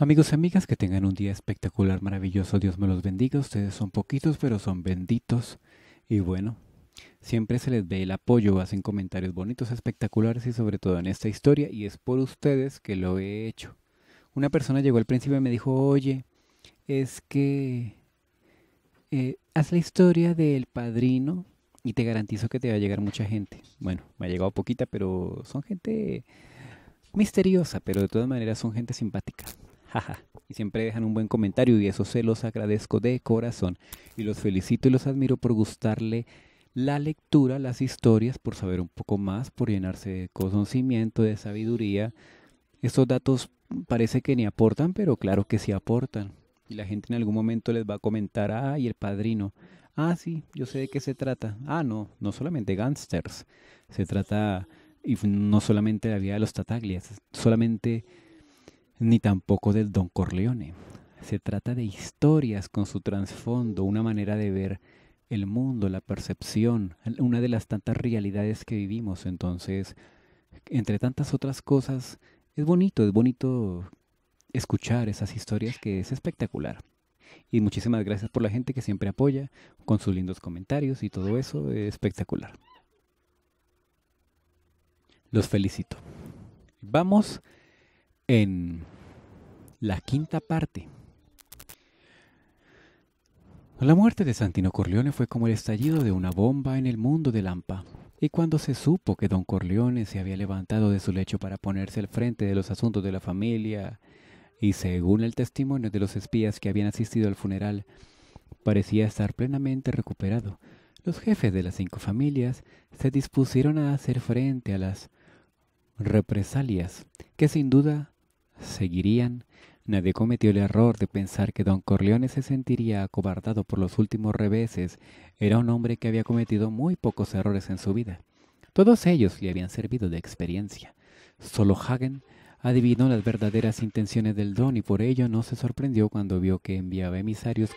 Amigos y amigas, que tengan un día espectacular, maravilloso. Dios me los bendiga. Ustedes son poquitos, pero son benditos. Y bueno, siempre se les ve el apoyo, hacen comentarios bonitos, espectaculares y sobre todo en esta historia. Y es por ustedes que lo he hecho. Una persona llegó al principio y me dijo, oye, es que eh, haz la historia del padrino y te garantizo que te va a llegar mucha gente. Bueno, me ha llegado poquita, pero son gente misteriosa, pero de todas maneras son gente simpática. Y siempre dejan un buen comentario y eso se los agradezco de corazón. Y los felicito y los admiro por gustarle la lectura, las historias, por saber un poco más, por llenarse de conocimiento, de sabiduría. Estos datos parece que ni aportan, pero claro que sí aportan. Y la gente en algún momento les va a comentar, ah, y el padrino. Ah, sí, yo sé de qué se trata. Ah, no, no solamente gangsters. Se trata y no solamente de la vida de los tataglias, solamente ni tampoco del Don Corleone. Se trata de historias con su trasfondo, una manera de ver el mundo, la percepción, una de las tantas realidades que vivimos. Entonces, entre tantas otras cosas, es bonito, es bonito escuchar esas historias que es espectacular. Y muchísimas gracias por la gente que siempre apoya con sus lindos comentarios y todo eso, es espectacular. Los felicito. Vamos en la quinta parte. La muerte de Santino Corleone fue como el estallido de una bomba en el mundo de Lampa, y cuando se supo que don Corleone se había levantado de su lecho para ponerse al frente de los asuntos de la familia, y según el testimonio de los espías que habían asistido al funeral, parecía estar plenamente recuperado, los jefes de las cinco familias se dispusieron a hacer frente a las represalias que sin duda seguirían, nadie cometió el error de pensar que don Corleone se sentiría acobardado por los últimos reveses. Era un hombre que había cometido muy pocos errores en su vida. Todos ellos le habían servido de experiencia. Solo Hagen adivinó las verdaderas intenciones del don y por ello no se sorprendió cuando vio que enviaba emisarios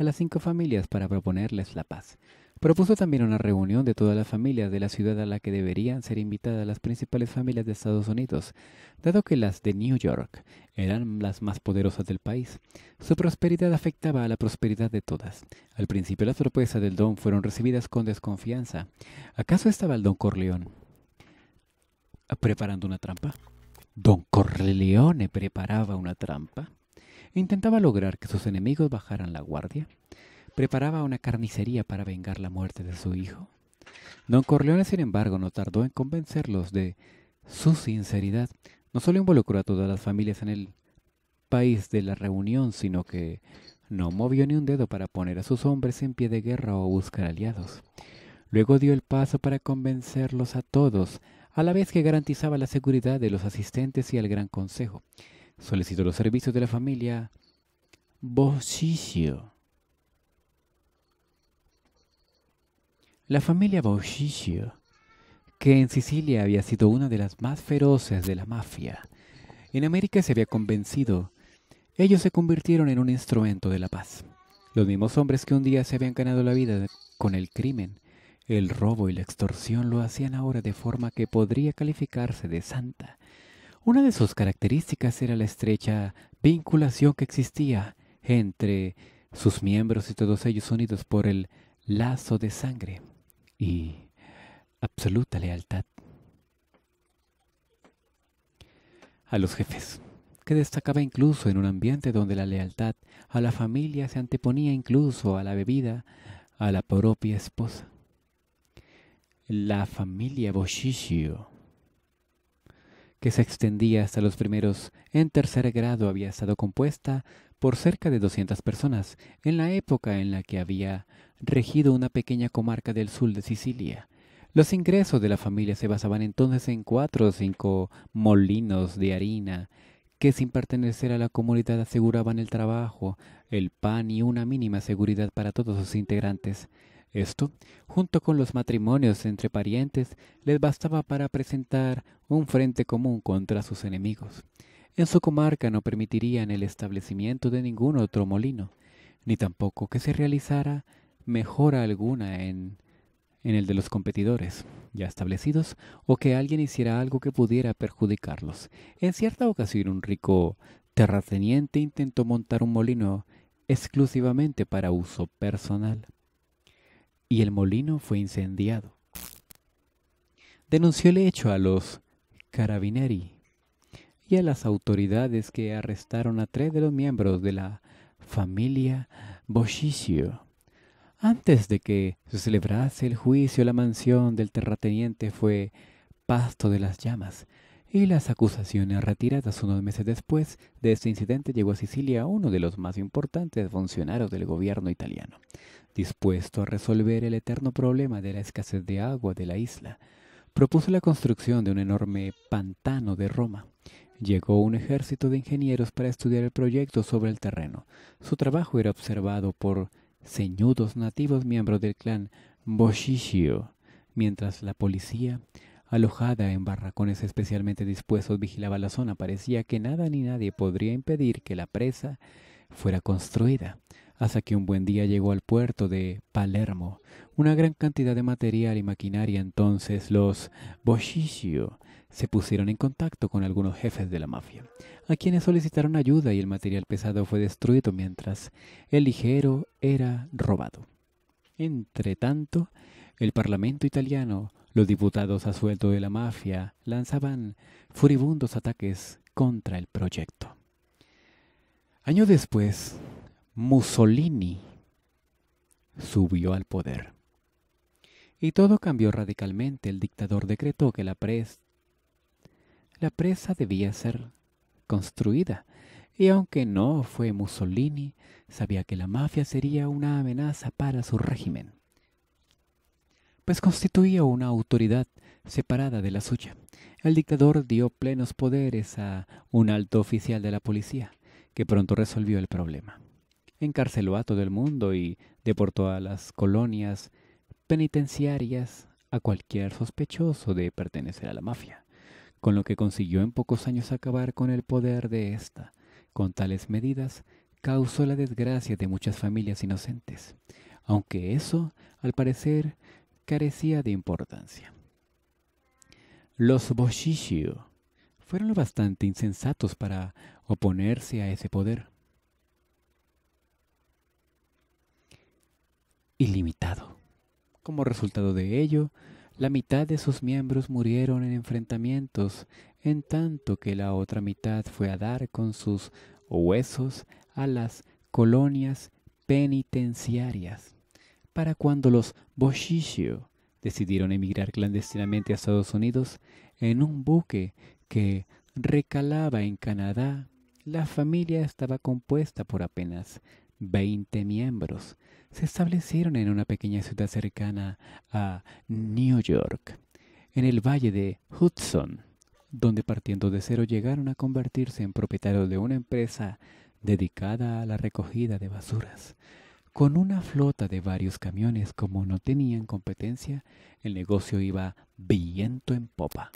a las cinco familias para proponerles la paz. Propuso también una reunión de todas las familias de la ciudad a la que deberían ser invitadas las principales familias de Estados Unidos, dado que las de New York eran las más poderosas del país. Su prosperidad afectaba a la prosperidad de todas. Al principio las propuestas del don fueron recibidas con desconfianza. ¿Acaso estaba el don Corleone preparando una trampa? Don Corleone preparaba una trampa intentaba lograr que sus enemigos bajaran la guardia, preparaba una carnicería para vengar la muerte de su hijo. Don Corleone, sin embargo, no tardó en convencerlos de su sinceridad. No solo involucró a todas las familias en el país de la reunión, sino que no movió ni un dedo para poner a sus hombres en pie de guerra o buscar aliados. Luego dio el paso para convencerlos a todos, a la vez que garantizaba la seguridad de los asistentes y al gran consejo solicitó los servicios de la familia Bociccio. La familia Bociccio, que en Sicilia había sido una de las más feroces de la mafia, en América se había convencido. Ellos se convirtieron en un instrumento de la paz. Los mismos hombres que un día se habían ganado la vida con el crimen, el robo y la extorsión lo hacían ahora de forma que podría calificarse de santa. Una de sus características era la estrecha vinculación que existía entre sus miembros y todos ellos unidos por el lazo de sangre y absoluta lealtad a los jefes, que destacaba incluso en un ambiente donde la lealtad a la familia se anteponía incluso a la bebida, a la propia esposa. La familia Boshishio que se extendía hasta los primeros en tercer grado había estado compuesta por cerca de doscientas personas en la época en la que había regido una pequeña comarca del sur de Sicilia. Los ingresos de la familia se basaban entonces en cuatro o cinco molinos de harina que sin pertenecer a la comunidad aseguraban el trabajo, el pan y una mínima seguridad para todos sus integrantes. Esto, junto con los matrimonios entre parientes, les bastaba para presentar un frente común contra sus enemigos. En su comarca no permitirían el establecimiento de ningún otro molino, ni tampoco que se realizara mejora alguna en, en el de los competidores ya establecidos o que alguien hiciera algo que pudiera perjudicarlos. En cierta ocasión un rico terrateniente intentó montar un molino exclusivamente para uso personal y el molino fue incendiado. Denunció el hecho a los carabineri y a las autoridades que arrestaron a tres de los miembros de la familia Boschicio. Antes de que se celebrase el juicio, la mansión del terrateniente fue pasto de las llamas y las acusaciones retiradas unos meses después de este incidente llegó a Sicilia uno de los más importantes funcionarios del gobierno italiano, dispuesto a resolver el eterno problema de la escasez de agua de la isla. Propuso la construcción de un enorme pantano de Roma. Llegó un ejército de ingenieros para estudiar el proyecto sobre el terreno. Su trabajo era observado por ceñudos nativos miembros del clan Boschichio, mientras la policía alojada en barracones especialmente dispuestos, vigilaba la zona. Parecía que nada ni nadie podría impedir que la presa fuera construida, hasta que un buen día llegó al puerto de Palermo una gran cantidad de material y maquinaria. Entonces los Boschicio se pusieron en contacto con algunos jefes de la mafia, a quienes solicitaron ayuda y el material pesado fue destruido mientras el ligero era robado. entretanto el Parlamento italiano los diputados a sueldo de la mafia lanzaban furibundos ataques contra el proyecto. Año después, Mussolini subió al poder. Y todo cambió radicalmente. El dictador decretó que la, pres la presa debía ser construida. Y aunque no fue Mussolini, sabía que la mafia sería una amenaza para su régimen pues constituía una autoridad separada de la suya. El dictador dio plenos poderes a un alto oficial de la policía, que pronto resolvió el problema. Encarceló a todo el mundo y deportó a las colonias penitenciarias a cualquier sospechoso de pertenecer a la mafia, con lo que consiguió en pocos años acabar con el poder de ésta. Con tales medidas causó la desgracia de muchas familias inocentes, aunque eso, al parecer, carecía de importancia. Los Boshishio fueron bastante insensatos para oponerse a ese poder. Ilimitado. Como resultado de ello, la mitad de sus miembros murieron en enfrentamientos, en tanto que la otra mitad fue a dar con sus huesos a las colonias penitenciarias para cuando los Boshishio decidieron emigrar clandestinamente a Estados Unidos en un buque que recalaba en Canadá, la familia estaba compuesta por apenas 20 miembros. Se establecieron en una pequeña ciudad cercana a New York, en el valle de Hudson, donde partiendo de cero llegaron a convertirse en propietarios de una empresa dedicada a la recogida de basuras. Con una flota de varios camiones, como no tenían competencia, el negocio iba viento en popa.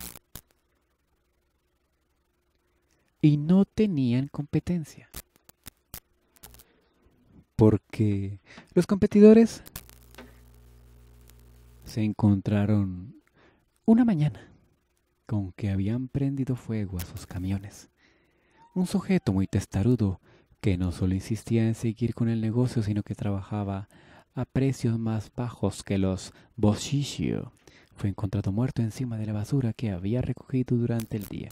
Y no tenían competencia. Porque los competidores se encontraron una mañana con que habían prendido fuego a sus camiones. Un sujeto muy testarudo que no solo insistía en seguir con el negocio, sino que trabajaba a precios más bajos que los boshishio. Fue encontrado muerto encima de la basura que había recogido durante el día.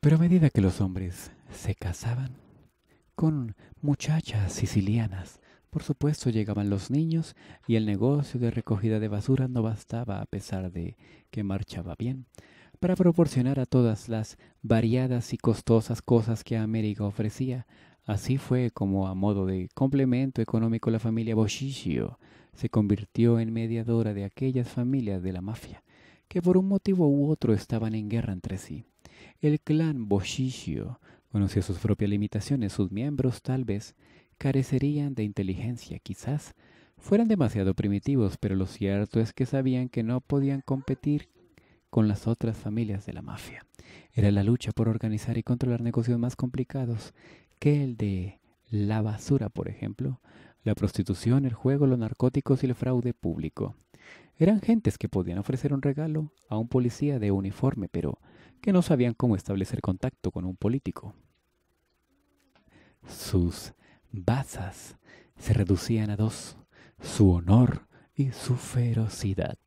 Pero a medida que los hombres se casaban con muchachas sicilianas, por supuesto llegaban los niños y el negocio de recogida de basura no bastaba a pesar de que marchaba bien para proporcionar a todas las variadas y costosas cosas que América ofrecía. Así fue como, a modo de complemento económico, la familia Boshishio se convirtió en mediadora de aquellas familias de la mafia que por un motivo u otro estaban en guerra entre sí. El clan Boshishio conocía sus propias limitaciones, sus miembros tal vez carecerían de inteligencia, quizás fueran demasiado primitivos, pero lo cierto es que sabían que no podían competir con las otras familias de la mafia. Era la lucha por organizar y controlar negocios más complicados que el de la basura, por ejemplo, la prostitución, el juego, los narcóticos y el fraude público. Eran gentes que podían ofrecer un regalo a un policía de uniforme, pero que no sabían cómo establecer contacto con un político. Sus bazas se reducían a dos, su honor y su ferocidad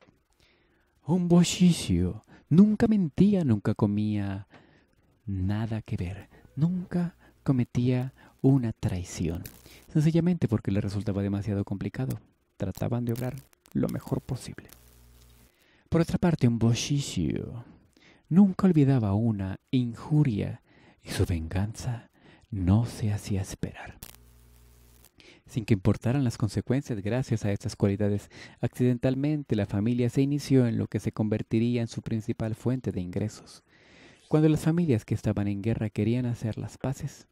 un bullicio. Nunca mentía, nunca comía nada que ver. Nunca cometía una traición. Sencillamente porque le resultaba demasiado complicado. Trataban de obrar lo mejor posible. Por otra parte, un bullicio nunca olvidaba una injuria y su venganza no se hacía esperar sin que importaran las consecuencias gracias a estas cualidades. Accidentalmente la familia se inició en lo que se convertiría en su principal fuente de ingresos. Cuando las familias que estaban en guerra querían hacer las paces,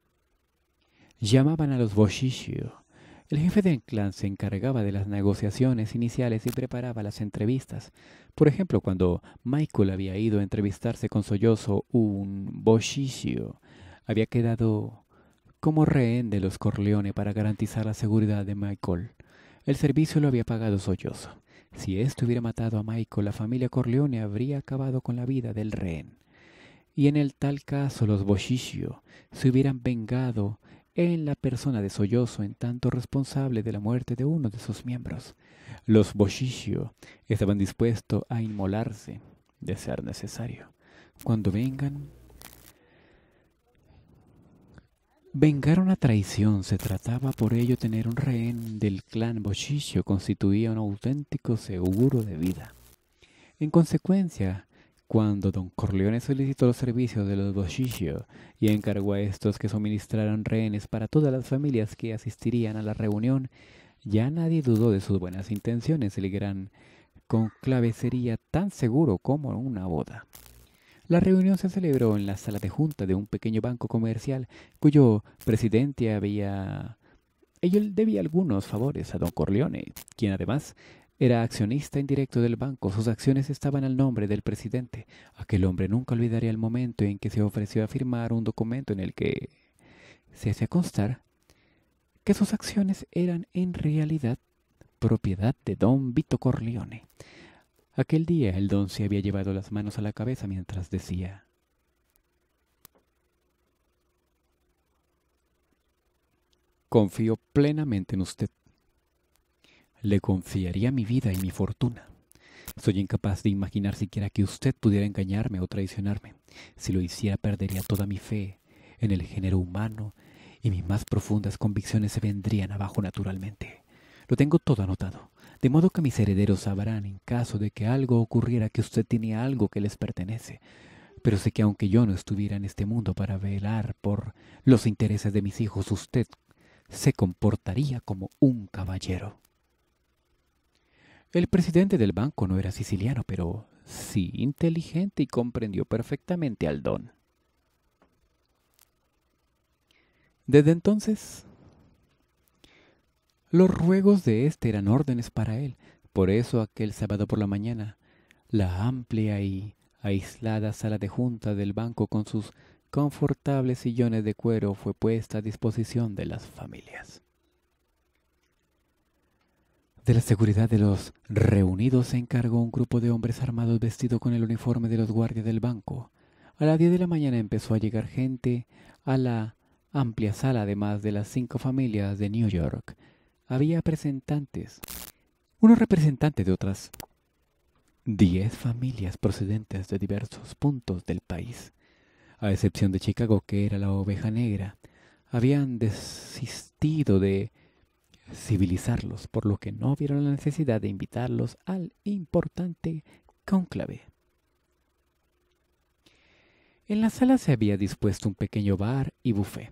llamaban a los Boshishio. El jefe del clan se encargaba de las negociaciones iniciales y preparaba las entrevistas. Por ejemplo, cuando Michael había ido a entrevistarse con Sollozo, un Boshishio había quedado como rehén de los Corleone para garantizar la seguridad de Michael. El servicio lo había pagado Sollozo. Si esto hubiera matado a Michael, la familia Corleone habría acabado con la vida del rehén. Y en el tal caso los Boshishio se hubieran vengado en la persona de Sollozo en tanto responsable de la muerte de uno de sus miembros. Los Boshishio estaban dispuestos a inmolarse, de ser necesario. Cuando vengan, Vengar una traición se trataba por ello tener un rehén del clan Boshishio constituía un auténtico seguro de vida. En consecuencia, cuando don Corleone solicitó los servicios de los Boshishio y encargó a estos que suministraran rehenes para todas las familias que asistirían a la reunión, ya nadie dudó de sus buenas intenciones. El gran conclave sería tan seguro como una boda. La reunión se celebró en la sala de junta de un pequeño banco comercial cuyo presidente había... Ello debía algunos favores a don Corleone, quien además era accionista indirecto del banco. Sus acciones estaban al nombre del presidente. Aquel hombre nunca olvidaría el momento en que se ofreció a firmar un documento en el que se hacía constar que sus acciones eran en realidad propiedad de don Vito Corleone. Aquel día el don se había llevado las manos a la cabeza mientras decía Confío plenamente en usted. Le confiaría mi vida y mi fortuna. Soy incapaz de imaginar siquiera que usted pudiera engañarme o traicionarme. Si lo hiciera perdería toda mi fe en el género humano y mis más profundas convicciones se vendrían abajo naturalmente. Lo tengo todo anotado de modo que mis herederos sabrán en caso de que algo ocurriera que usted tenía algo que les pertenece. Pero sé que aunque yo no estuviera en este mundo para velar por los intereses de mis hijos, usted se comportaría como un caballero. El presidente del banco no era siciliano, pero sí inteligente y comprendió perfectamente al don. Desde entonces los ruegos de éste eran órdenes para él. Por eso aquel sábado por la mañana, la amplia y aislada sala de junta del banco con sus confortables sillones de cuero fue puesta a disposición de las familias. De la seguridad de los reunidos se encargó un grupo de hombres armados vestidos con el uniforme de los guardias del banco. A las 10 de la mañana empezó a llegar gente a la amplia sala, además de las cinco familias de New York había presentantes, unos representantes de otras diez familias procedentes de diversos puntos del país. A excepción de Chicago, que era la oveja negra, habían desistido de civilizarlos, por lo que no vieron la necesidad de invitarlos al importante cónclave. En la sala se había dispuesto un pequeño bar y buffet.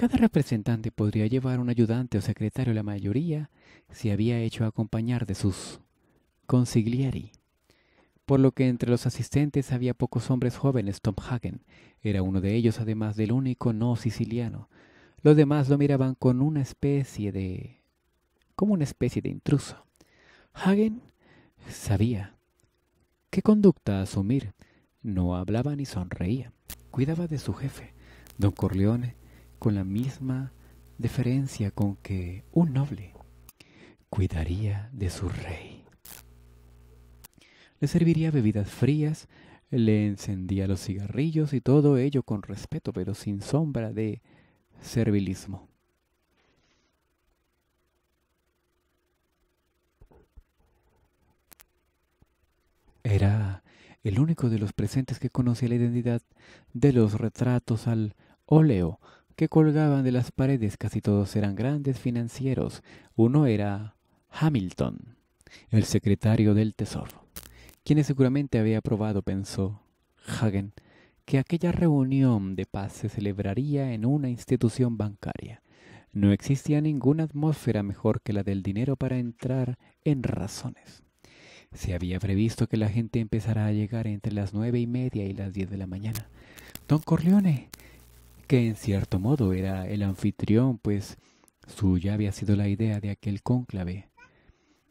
Cada representante podría llevar un ayudante o secretario, la mayoría se había hecho acompañar de sus consiglieri, por lo que entre los asistentes había pocos hombres jóvenes. Tom Hagen era uno de ellos, además del único no siciliano. Los demás lo miraban con una especie de... como una especie de intruso. Hagen sabía qué conducta asumir. No hablaba ni sonreía. Cuidaba de su jefe, don Corleone, con la misma deferencia con que un noble cuidaría de su rey. Le serviría bebidas frías, le encendía los cigarrillos y todo ello con respeto, pero sin sombra de servilismo. Era el único de los presentes que conocía la identidad de los retratos al óleo que colgaban de las paredes, casi todos eran grandes financieros. Uno era Hamilton, el secretario del Tesoro, quien seguramente había aprobado, pensó Hagen, que aquella reunión de paz se celebraría en una institución bancaria. No existía ninguna atmósfera mejor que la del dinero para entrar en razones. Se había previsto que la gente empezara a llegar entre las nueve y media y las diez de la mañana. Don Corleone, que en cierto modo era el anfitrión, pues suya había sido la idea de aquel cónclave.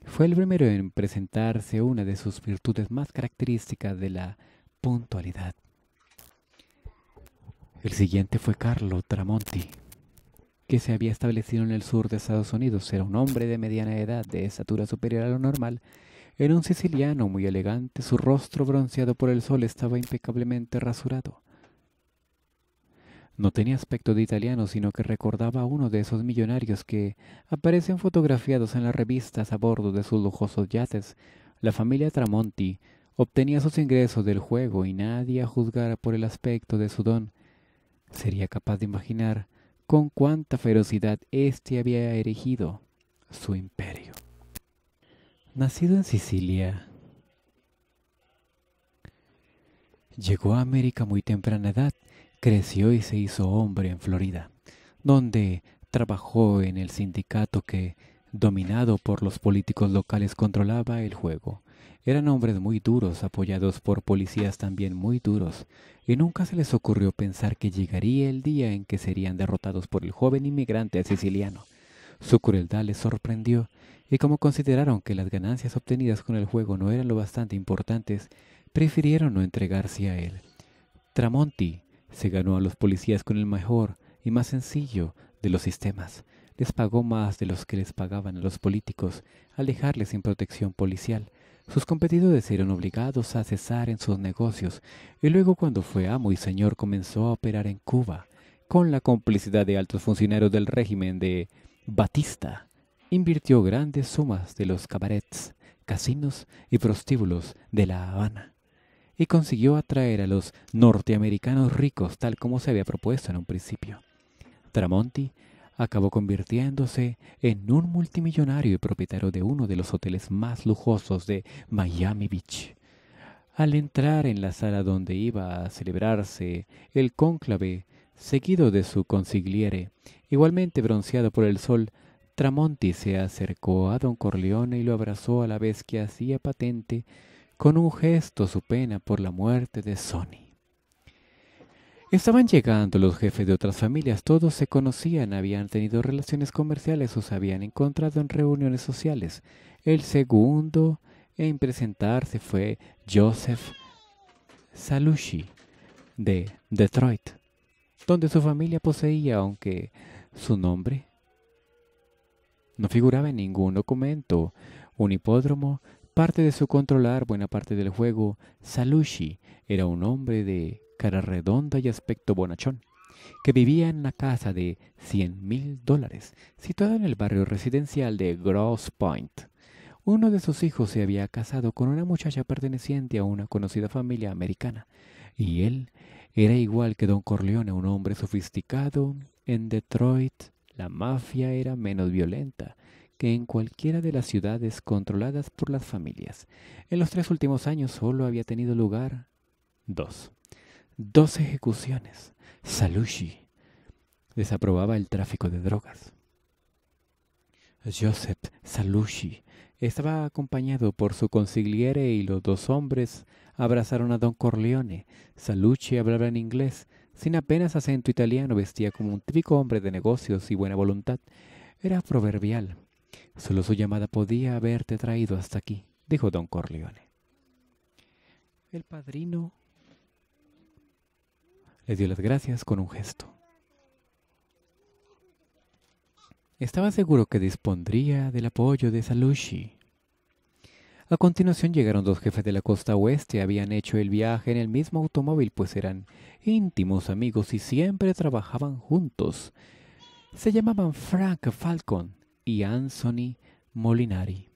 Fue el primero en presentarse una de sus virtudes más características de la puntualidad. El siguiente fue Carlo Tramonti, que se había establecido en el sur de Estados Unidos. Era un hombre de mediana edad, de estatura superior a lo normal. Era un siciliano muy elegante, su rostro bronceado por el sol estaba impecablemente rasurado. No tenía aspecto de italiano, sino que recordaba a uno de esos millonarios que aparecen fotografiados en las revistas a bordo de sus lujosos yates. La familia Tramonti obtenía sus ingresos del juego y nadie a juzgar por el aspecto de su don. Sería capaz de imaginar con cuánta ferocidad éste había erigido su imperio. Nacido en Sicilia, llegó a América muy temprana edad creció y se hizo hombre en Florida, donde trabajó en el sindicato que, dominado por los políticos locales, controlaba el juego. Eran hombres muy duros, apoyados por policías también muy duros, y nunca se les ocurrió pensar que llegaría el día en que serían derrotados por el joven inmigrante siciliano. Su crueldad les sorprendió, y como consideraron que las ganancias obtenidas con el juego no eran lo bastante importantes, prefirieron no entregarse a él. Tramonti, se ganó a los policías con el mejor y más sencillo de los sistemas. Les pagó más de los que les pagaban a los políticos al dejarles sin protección policial. Sus competidores eran obligados a cesar en sus negocios y luego cuando fue amo y señor comenzó a operar en Cuba, con la complicidad de altos funcionarios del régimen de Batista. Invirtió grandes sumas de los cabarets, casinos y prostíbulos de La Habana y consiguió atraer a los norteamericanos ricos tal como se había propuesto en un principio. Tramonti acabó convirtiéndose en un multimillonario y propietario de uno de los hoteles más lujosos de Miami Beach. Al entrar en la sala donde iba a celebrarse el cónclave, seguido de su consigliere, igualmente bronceado por el sol, Tramonti se acercó a don Corleone y lo abrazó a la vez que hacía patente con un gesto su pena por la muerte de Sony. Estaban llegando los jefes de otras familias, todos se conocían, habían tenido relaciones comerciales o se habían encontrado en reuniones sociales. El segundo en presentarse fue Joseph Salushi de Detroit, donde su familia poseía, aunque su nombre no figuraba en ningún documento, un hipódromo Parte de su controlar buena parte del juego, Salushi era un hombre de cara redonda y aspecto bonachón, que vivía en la casa de 100 mil dólares, situada en el barrio residencial de Gross Point. Uno de sus hijos se había casado con una muchacha perteneciente a una conocida familia americana, y él era igual que Don Corleone, un hombre sofisticado. En Detroit, la mafia era menos violenta que en cualquiera de las ciudades controladas por las familias. En los tres últimos años solo había tenido lugar dos. Dos ejecuciones. Salucci desaprobaba el tráfico de drogas. Joseph Salucci estaba acompañado por su consigliere y los dos hombres abrazaron a don Corleone. Salucci hablaba en inglés, sin apenas acento italiano, vestía como un típico hombre de negocios y buena voluntad. Era proverbial, Solo su llamada podía haberte traído hasta aquí, dijo don Corleone. El padrino le dio las gracias con un gesto. Estaba seguro que dispondría del apoyo de Salushi. A continuación llegaron dos jefes de la costa oeste, habían hecho el viaje en el mismo automóvil, pues eran íntimos amigos y siempre trabajaban juntos. Se llamaban Frank Falcon y Anthony Molinari.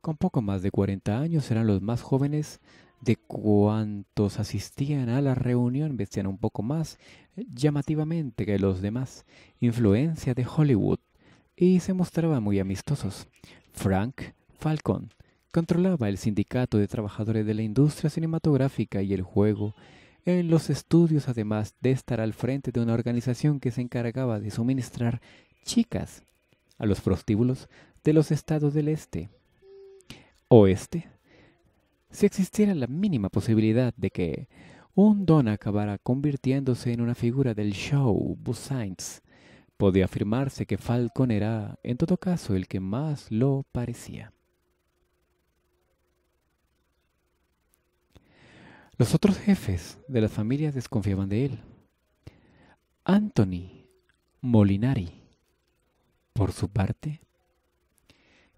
Con poco más de 40 años eran los más jóvenes de cuantos asistían a la reunión, vestían un poco más eh, llamativamente que los demás, influencia de Hollywood, y se mostraban muy amistosos. Frank Falcon controlaba el sindicato de trabajadores de la industria cinematográfica y el juego. En los estudios, además de estar al frente de una organización que se encargaba de suministrar chicas a los prostíbulos de los estados del este. Oeste. Si existiera la mínima posibilidad de que un don acabara convirtiéndose en una figura del show business podía afirmarse que Falcon era, en todo caso, el que más lo parecía. Los otros jefes de las familias desconfiaban de él. Anthony Molinari por su parte,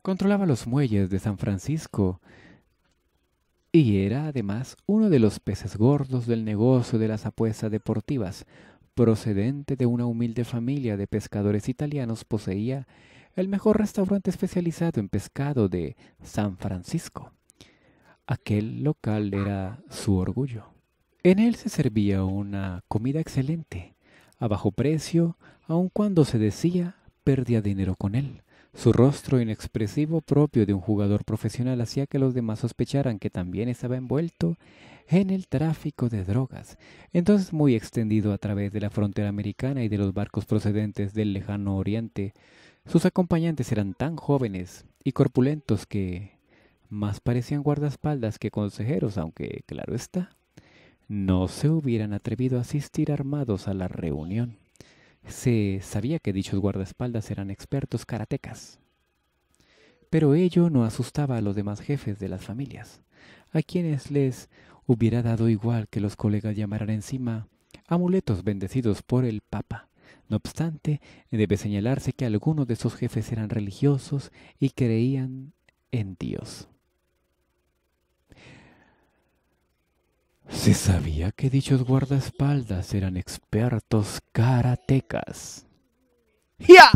controlaba los muelles de San Francisco y era además uno de los peces gordos del negocio de las apuestas deportivas. Procedente de una humilde familia de pescadores italianos, poseía el mejor restaurante especializado en pescado de San Francisco. Aquel local era su orgullo. En él se servía una comida excelente, a bajo precio, aun cuando se decía perdía dinero con él. Su rostro inexpresivo propio de un jugador profesional hacía que los demás sospecharan que también estaba envuelto en el tráfico de drogas, entonces muy extendido a través de la frontera americana y de los barcos procedentes del lejano oriente. Sus acompañantes eran tan jóvenes y corpulentos que más parecían guardaespaldas que consejeros, aunque, claro está, no se hubieran atrevido a asistir armados a la reunión. Se sabía que dichos guardaespaldas eran expertos karatecas. Pero ello no asustaba a los demás jefes de las familias, a quienes les hubiera dado igual que los colegas llamaran encima amuletos bendecidos por el Papa. No obstante, debe señalarse que algunos de esos jefes eran religiosos y creían en Dios. Se sabía que dichos guardaespaldas eran expertos karatecas. ¡Ya!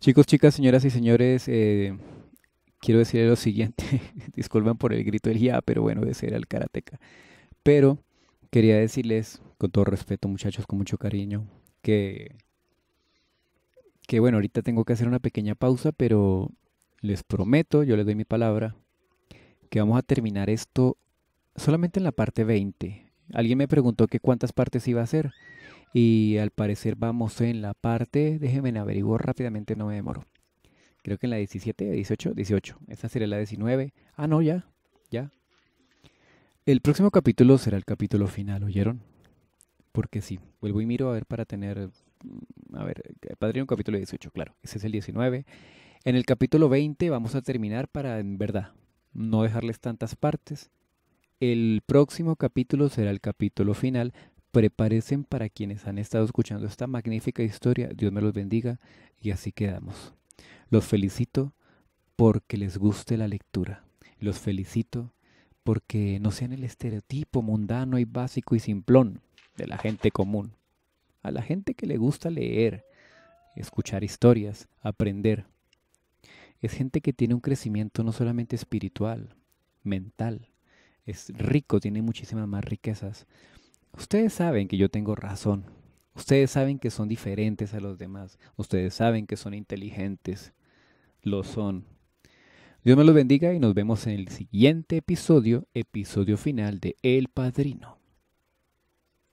Chicos, chicas, señoras y señores, eh, quiero decirles lo siguiente. Disculpen por el grito del ya, pero bueno, ese era el karateca. Pero quería decirles, con todo respeto, muchachos, con mucho cariño, que, que bueno, ahorita tengo que hacer una pequeña pausa, pero les prometo, yo les doy mi palabra, que vamos a terminar esto solamente en la parte 20. Alguien me preguntó que cuántas partes iba a ser. y al parecer vamos en la parte, déjenme averiguar rápidamente, no me demoro. Creo que en la 17, 18, 18. Esta sería la 19. Ah, no, ya, ya. El próximo capítulo será el capítulo final, ¿oyeron? Porque sí, vuelvo y miro a ver para tener... Mm, a ver, un capítulo 18, claro. Ese es el 19. En el capítulo 20 vamos a terminar para, en verdad, no dejarles tantas partes el próximo capítulo será el capítulo final. Prepárense para quienes han estado escuchando esta magnífica historia. Dios me los bendiga y así quedamos. Los felicito porque les guste la lectura. Los felicito porque no sean el estereotipo mundano y básico y simplón de la gente común. A la gente que le gusta leer, escuchar historias, aprender. Es gente que tiene un crecimiento no solamente espiritual, mental, es rico, tiene muchísimas más riquezas. Ustedes saben que yo tengo razón. Ustedes saben que son diferentes a los demás. Ustedes saben que son inteligentes. Lo son. Dios me los bendiga y nos vemos en el siguiente episodio, episodio final de El Padrino.